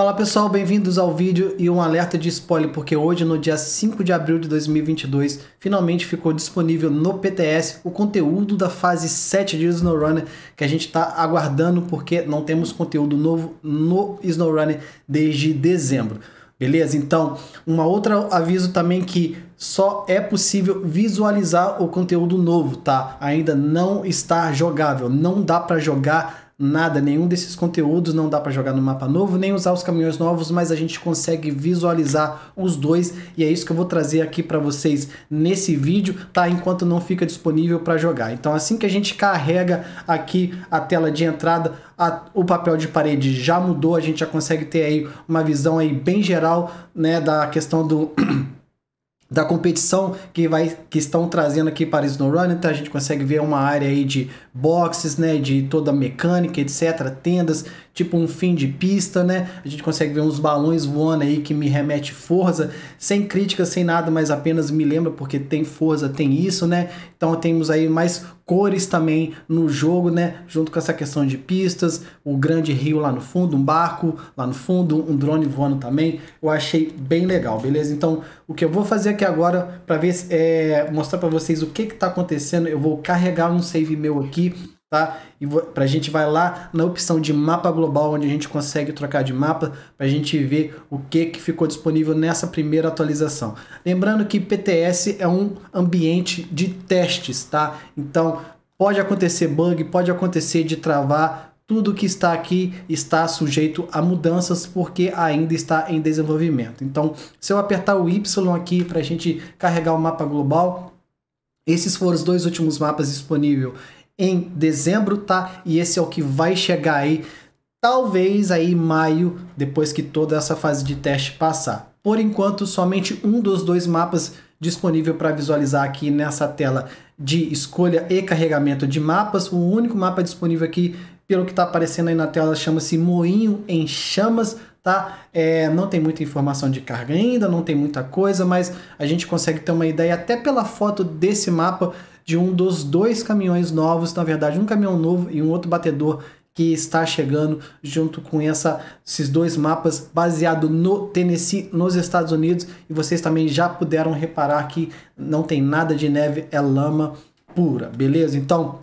Fala pessoal, bem-vindos ao vídeo e um alerta de spoiler, porque hoje, no dia 5 de abril de 2022, finalmente ficou disponível no PTS o conteúdo da fase 7 de SnowRunner, que a gente está aguardando porque não temos conteúdo novo no SnowRunner desde dezembro. Beleza? Então, uma outra aviso também que só é possível visualizar o conteúdo novo, tá? Ainda não está jogável, não dá para jogar nada, nenhum desses conteúdos não dá para jogar no mapa novo, nem usar os caminhões novos, mas a gente consegue visualizar os dois e é isso que eu vou trazer aqui para vocês nesse vídeo, tá? Enquanto não fica disponível para jogar. Então assim que a gente carrega aqui a tela de entrada, a, o papel de parede já mudou, a gente já consegue ter aí uma visão aí bem geral, né, da questão do da competição que vai que estão trazendo aqui para SnowRunner, então tá? a gente consegue ver uma área aí de boxes, né, de toda a mecânica, etc, tendas, tipo um fim de pista, né? A gente consegue ver uns balões voando aí que me remete Forza, sem crítica, sem nada, mas apenas me lembra porque tem Forza, tem isso, né? Então temos aí mais cores também no jogo, né? Junto com essa questão de pistas, o grande rio lá no fundo, um barco lá no fundo, um drone voando também. Eu achei bem legal, beleza? Então, o que eu vou fazer aqui agora para ver é mostrar para vocês o que que tá acontecendo, eu vou carregar um save meu aqui aqui, tá? E pra gente vai lá na opção de mapa global, onde a gente consegue trocar de mapa, pra gente ver o que, que ficou disponível nessa primeira atualização. Lembrando que PTS é um ambiente de testes, tá? Então, pode acontecer bug, pode acontecer de travar, tudo que está aqui está sujeito a mudanças porque ainda está em desenvolvimento. Então, se eu apertar o Y aqui para a gente carregar o mapa global, esses foram os dois últimos mapas disponíveis em dezembro, tá? E esse é o que vai chegar aí, talvez aí maio, depois que toda essa fase de teste passar. Por enquanto, somente um dos dois mapas disponível para visualizar aqui nessa tela de escolha e carregamento de mapas. O único mapa disponível aqui, pelo que está aparecendo aí na tela, chama-se Moinho em Chamas tá? É, não tem muita informação de carga ainda, não tem muita coisa, mas a gente consegue ter uma ideia até pela foto desse mapa de um dos dois caminhões novos, na verdade, um caminhão novo e um outro batedor que está chegando junto com essa, esses dois mapas baseado no Tennessee, nos Estados Unidos. E vocês também já puderam reparar que não tem nada de neve, é lama pura, beleza? Então,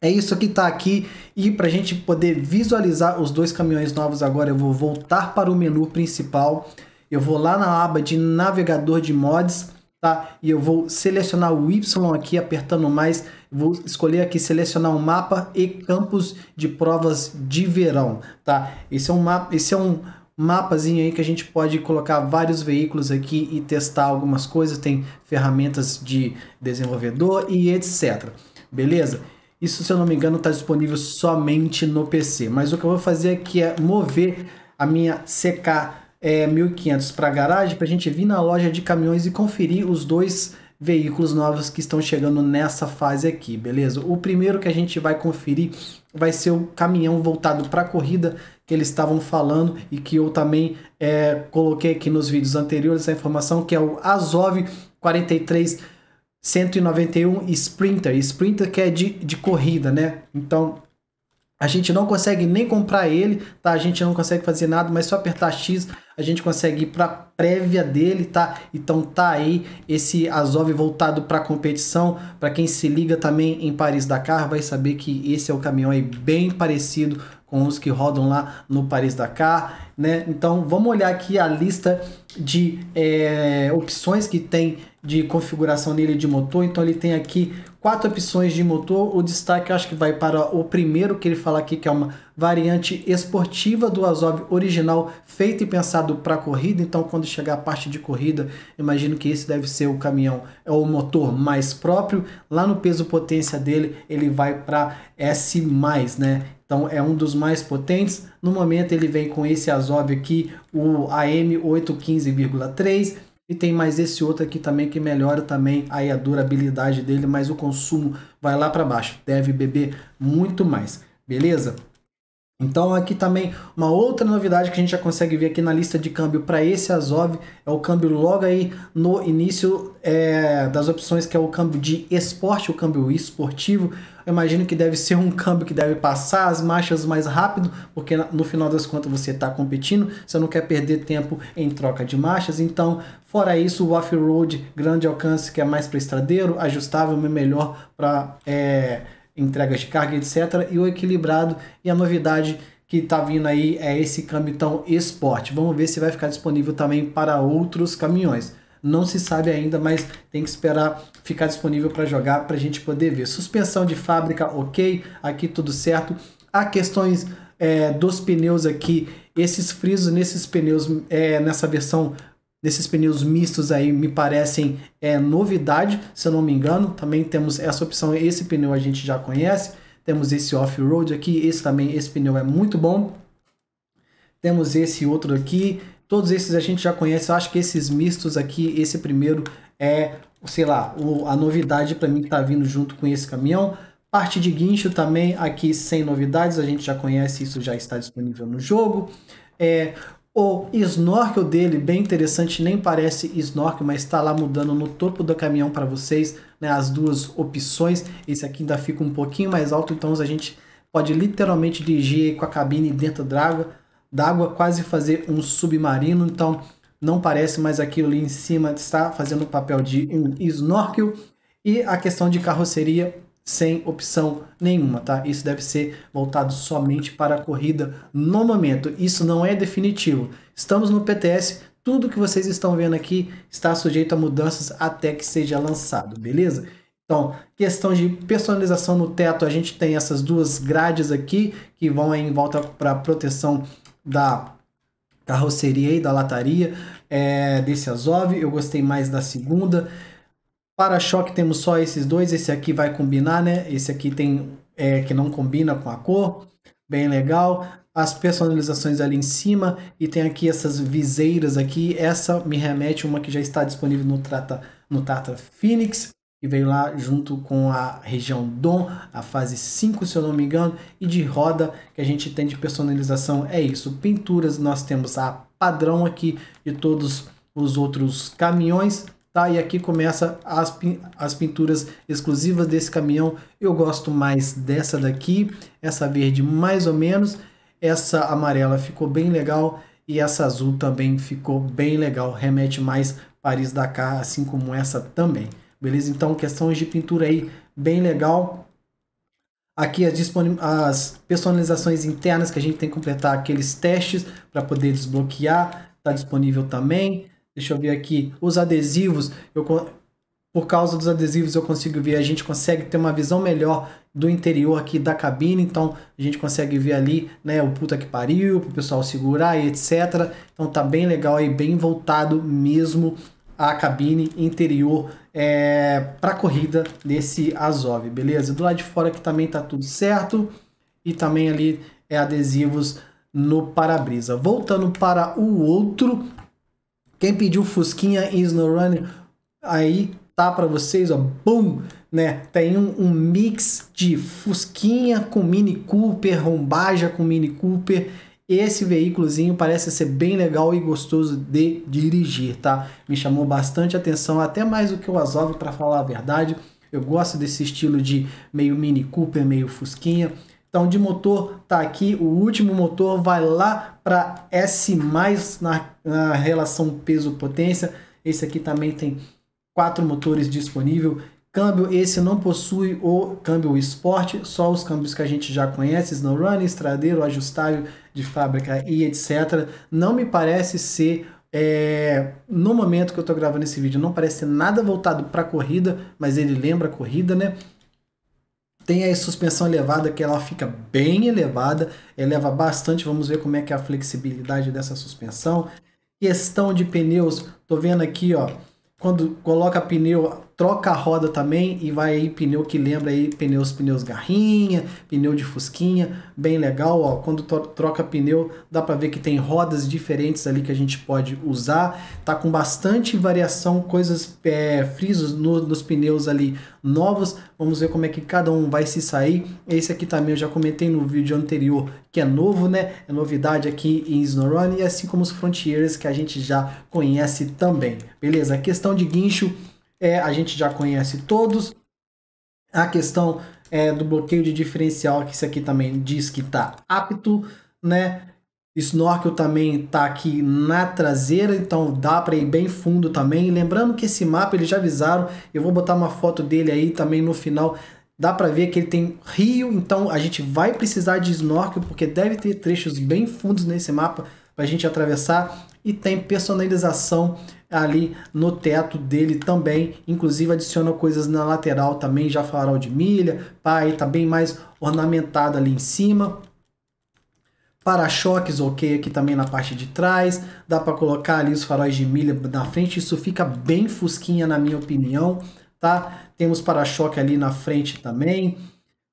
é isso que está aqui e para a gente poder visualizar os dois caminhões novos agora, eu vou voltar para o menu principal. Eu vou lá na aba de navegador de mods tá? E eu vou selecionar o Y aqui, apertando mais, vou escolher aqui selecionar um mapa e campos de provas de verão, tá? Esse é um mapa, esse é um mapazinho aí que a gente pode colocar vários veículos aqui e testar algumas coisas, tem ferramentas de desenvolvedor e etc. Beleza? Isso, se eu não me engano, está disponível somente no PC, mas o que eu vou fazer aqui é mover a minha CK é, 1.500 para a garagem para a gente vir na loja de caminhões e conferir os dois veículos novos que estão chegando nessa fase aqui, beleza? O primeiro que a gente vai conferir vai ser o caminhão voltado para a corrida que eles estavam falando e que eu também é, coloquei aqui nos vídeos anteriores a informação que é o Azov 43 191 Sprinter, Sprinter que é de, de corrida, né? Então a gente não consegue nem comprar ele, tá? A gente não consegue fazer nada, mas só apertar X a gente consegue ir para prévia dele, tá? Então tá aí esse Azov voltado para competição. Para quem se liga também em Paris Dakar, vai saber que esse é o caminhão aí bem parecido com os que rodam lá no Paris Dakar, né? Então vamos olhar aqui a lista de é, opções que tem de configuração nele de motor. Então ele tem aqui quatro opções de motor. O destaque eu acho que vai para o primeiro que ele fala aqui que é uma variante esportiva do Azov original, feito e pensado para corrida. Então, quando chegar a parte de corrida, imagino que esse deve ser o caminhão, é o motor mais próprio. Lá no peso potência dele, ele vai para S+, né? Então é um dos mais potentes. No momento ele vem com esse Azov aqui, o AM815,3 e tem mais esse outro aqui também que melhora também aí a durabilidade dele, mas o consumo vai lá para baixo, deve beber muito mais. Beleza? Então aqui também uma outra novidade que a gente já consegue ver aqui na lista de câmbio para esse Azov é o câmbio logo aí no início é, das opções que é o câmbio de esporte, o câmbio esportivo. Eu imagino que deve ser um câmbio que deve passar as marchas mais rápido, porque no final das contas você está competindo, você não quer perder tempo em troca de marchas. Então, fora isso, o off-road grande alcance que é mais para estradeiro, ajustável e melhor para é, entregas de carga, etc. E o equilibrado e a novidade que está vindo aí é esse Camitão Sport. Vamos ver se vai ficar disponível também para outros caminhões. Não se sabe ainda, mas tem que esperar ficar disponível para jogar para a gente poder ver. Suspensão de fábrica, ok. Aqui tudo certo. Há questões é, dos pneus aqui. Esses frisos nesses pneus, é, nessa versão desses pneus mistos aí me parecem é, novidade, se eu não me engano. Também temos essa opção, esse pneu a gente já conhece. Temos esse off-road aqui, esse também, esse pneu é muito bom. Temos esse outro aqui, todos esses a gente já conhece. Eu acho que esses mistos aqui, esse primeiro é, sei lá, o, a novidade para mim que está vindo junto com esse caminhão. Parte de guincho também aqui sem novidades, a gente já conhece, isso já está disponível no jogo. É, o snorkel dele, bem interessante, nem parece snorkel, mas está lá mudando no topo do caminhão para vocês, né, as duas opções. Esse aqui ainda fica um pouquinho mais alto, então a gente pode literalmente dirigir com a cabine dentro d'água, d'água quase fazer um submarino, então não parece, mas aquilo ali em cima está fazendo o papel de um snorkel. E a questão de carroceria sem opção nenhuma, tá? Isso deve ser voltado somente para a corrida no momento. Isso não é definitivo. Estamos no PTS, tudo que vocês estão vendo aqui está sujeito a mudanças até que seja lançado, beleza? Então, questão de personalização no teto, a gente tem essas duas grades aqui que vão em volta para proteção da carroceria e da lataria é, desse Azov. Eu gostei mais da segunda. Para-choque temos só esses dois, esse aqui vai combinar, né? Esse aqui tem é, que não combina com a cor, bem legal. As personalizações ali em cima e tem aqui essas viseiras aqui. Essa me remete a uma que já está disponível no Tata, no Tata Phoenix e veio lá junto com a região Dom, a fase 5, se eu não me engano, e de roda que a gente tem de personalização é isso. Pinturas nós temos a padrão aqui de todos os outros caminhões Tá? E aqui começa as, as pinturas exclusivas desse caminhão. Eu gosto mais dessa daqui, essa verde mais ou menos, essa amarela ficou bem legal e essa azul também ficou bem legal, remete mais Paris Dakar, assim como essa também. Beleza? Então, questões de pintura aí bem legal. Aqui as, as personalizações internas que a gente tem que completar aqueles testes para poder desbloquear, está disponível também. Deixa eu ver aqui. Os adesivos, eu, por causa dos adesivos eu consigo ver, a gente consegue ter uma visão melhor do interior aqui da cabine, então a gente consegue ver ali, né, o puta que pariu, pro pessoal segurar e etc. Então tá bem legal e bem voltado mesmo a cabine interior é, para corrida desse Azov, beleza? Do lado de fora que também tá tudo certo e também ali é adesivos no para-brisa. Voltando para o outro, quem pediu Fusquinha e SnowRunner, aí tá para vocês, ó, bum, né? Tem um, um, mix de Fusquinha com Mini Cooper, Rombaja com Mini Cooper. Esse veículozinho parece ser bem legal e gostoso de dirigir, tá? Me chamou bastante atenção, até mais do que o Azov, para falar a verdade. Eu gosto desse estilo de meio Mini Cooper, meio Fusquinha. Então, de motor tá aqui, o último motor vai lá para S+, na na relação peso-potência. Esse aqui também tem quatro motores disponível. Câmbio, esse não possui o câmbio esporte, só os câmbios que a gente já conhece, snow run estradeiro, ajustável de fábrica e etc. Não me parece ser, é, no momento que eu estou gravando esse vídeo, não parece ser nada voltado para corrida, mas ele lembra corrida, né? Tem a suspensão elevada que ela fica bem elevada, eleva bastante. Vamos ver como é que é a flexibilidade dessa suspensão. Questão de pneus, tô vendo aqui, ó, quando coloca pneu troca a roda também e vai aí pneu que lembra aí pneus, pneus garrinha, pneu de fusquinha, bem legal, ó, quando troca pneu dá para ver que tem rodas diferentes ali que a gente pode usar, tá com bastante variação, coisas, é, frisos no, nos pneus ali novos, vamos ver como é que cada um vai se sair, esse aqui também eu já comentei no vídeo anterior que é novo, né, é novidade aqui em Snowrun e assim como os Frontiers que a gente já conhece também, beleza? A questão de guincho é, a gente já conhece todos. A questão é, do bloqueio de diferencial, que isso aqui também diz que está apto, né? Snorkel também está aqui na traseira, então dá para ir bem fundo também. Lembrando que esse mapa eles já avisaram, eu vou botar uma foto dele aí também no final. Dá para ver que ele tem rio, então a gente vai precisar de snorkel, porque deve ter trechos bem fundos nesse mapa para a gente atravessar e tem personalização ali no teto dele também, inclusive adiciona coisas na lateral também, já farol de milha, pá, tá bem mais ornamentado ali em cima. Para-choques ok aqui também na parte de trás, dá para colocar ali os faróis de milha na frente, isso fica bem fusquinha na minha opinião, tá? Temos para-choque ali na frente também.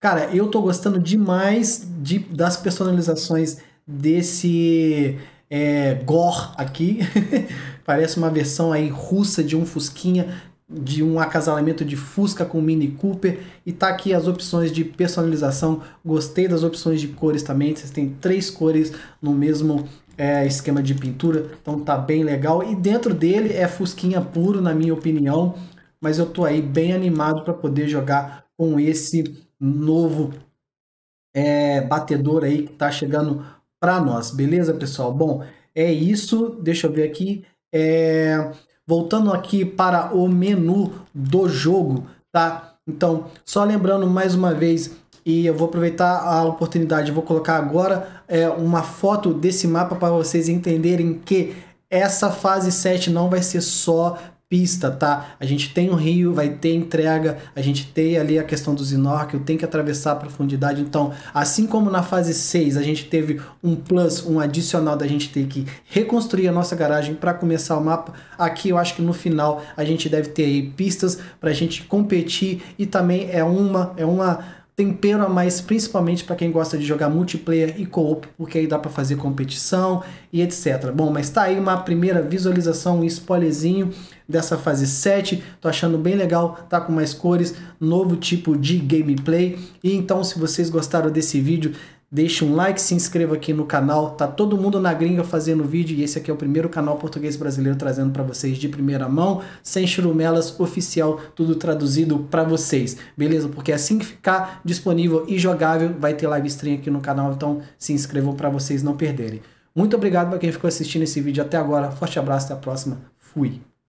Cara, eu tô gostando demais de, das personalizações desse é, gore aqui. Parece uma versão aí russa de um Fusquinha, de um acasalamento de Fusca com Mini Cooper. E tá aqui as opções de personalização. Gostei das opções de cores também. Vocês têm três cores no mesmo é, esquema de pintura, então tá bem legal. E dentro dele é Fusquinha puro, na minha opinião. Mas eu tô aí bem animado para poder jogar com esse novo é, batedor aí que tá chegando para nós. Beleza, pessoal? Bom, é isso. Deixa eu ver aqui. É... Voltando aqui para o menu do jogo, tá? Então, só lembrando mais uma vez e eu vou aproveitar a oportunidade, vou colocar agora é, uma foto desse mapa para vocês entenderem que essa fase 7 não vai ser só pista, tá? A gente tem um rio, vai ter entrega, a gente tem ali a questão do zinorque, eu tenho que atravessar a profundidade. Então, assim como na fase 6, a gente teve um plus, um adicional da gente ter que reconstruir a nossa garagem para começar o mapa, aqui eu acho que no final a gente deve ter aí pistas para a gente competir e também é uma é uma tempero a mais, principalmente para quem gosta de jogar multiplayer e co-op, porque aí dá para fazer competição e etc. Bom, mas tá aí uma primeira visualização, um spoilerzinho dessa fase 7. Tô achando bem legal, tá com mais cores, novo tipo de gameplay. E então, se vocês gostaram desse vídeo, deixe um like, se inscreva aqui no canal. Tá todo mundo na gringa fazendo vídeo e esse aqui é o primeiro canal português brasileiro trazendo para vocês de primeira mão, sem churumelas, oficial, tudo traduzido para vocês. Beleza? Porque assim que ficar disponível e jogável, vai ter live stream aqui no canal, então se inscrevam para vocês não perderem. Muito obrigado para quem ficou assistindo esse vídeo até agora. Forte abraço, até a próxima. Fui.